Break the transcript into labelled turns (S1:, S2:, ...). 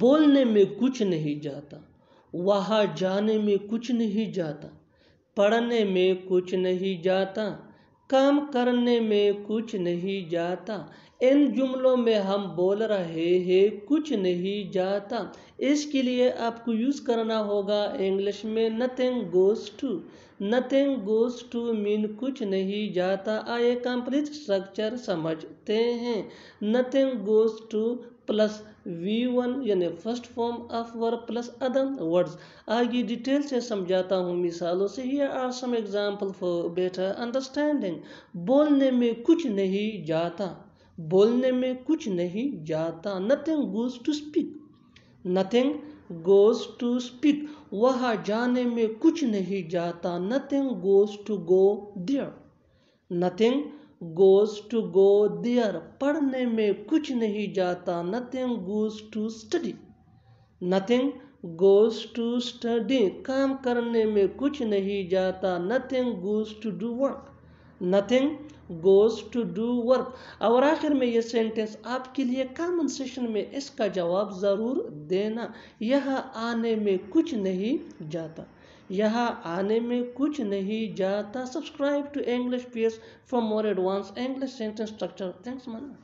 S1: बोलने में कुछ नहीं जाता वहाँ जाने में कुछ नहीं जाता पढ़ने में कुछ नहीं जाता काम करने में कुछ नहीं जाता इन जुमलों में हम बोल रहे हैं कुछ नहीं जाता इसके लिए आपको यूज़ करना होगा इंग्लिश में nothing goes to nothing goes to mean कुछ नहीं जाता आइए कंप्लीट स्ट्रक्चर समझते हैं nothing goes to plus V one यानी first form of verb plus other words आगे डिटेल से समझाता हूँ मिसालों से ये are some example for better understanding बोलने में कुछ नहीं जाता बोलने में कुछ नहीं जाता nothing goes to speak nothing goes to speak वहाँ जाने में कुछ नहीं जाता nothing goes to go there nothing goes to go there पढ़ने में कुछ नहीं जाता nothing goes to study nothing goes to study काम करने में कुछ नहीं जाता nothing goes to do work nothing goes to do work और आखिर में ये सेंटेंस आपके लिए कॉमन सेशन में इसका जवाब ज़रूर देना यह आने में कुछ नहीं जाता यहाँ आने में कुछ नहीं जाता subscribe to English PS for more advance English sentence structure thanks मन